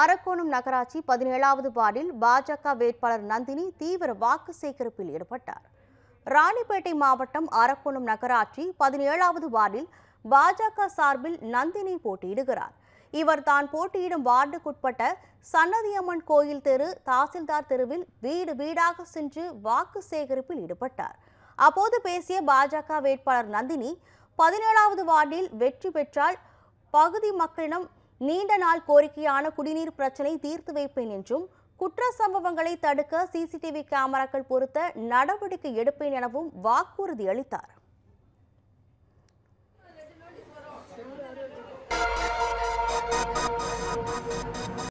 அரக்கோணம் நகராட்சி பதினேழாவது வார்டில் பாஜக வேட்பாளர் நந்தினி தீவிர வாக்கு சேகரிப்பில் ஈடுபட்டார் ராணிப்பேட்டை மாவட்டம் அரக்கோணம் நகராட்சி பதினேழாவது வார்டில் பாஜக சார்பில் நந்தினி போட்டியிடுகிறார் இவர் தான் போட்டியிடும் வார்டுக்குட்பட்ட சன்னதியம்மன் கோயில் தெரு தாசில்தார் தெருவில் வீடு வீடாக சென்று வாக்கு சேகரிப்பில் ஈடுபட்டார் அப்போது பேசிய பாஜக வேட்பாளர் நந்தினி பதினேழாவது வார்டில் வெற்றி பெற்றால் பகுதி மக்களிடம் நீண்ட நாள் கோரிக்கையான குடிநீர் பிரச்சினை தீர்த்து வைப்பேன் என்றும் குற்ற சம்பவங்களை தடுக்க சிசிடிவி கேமராக்கள் பொருத்த நடவடிக்கை எடுப்பேன் எனவும் வாக்குறுதி அளித்தார்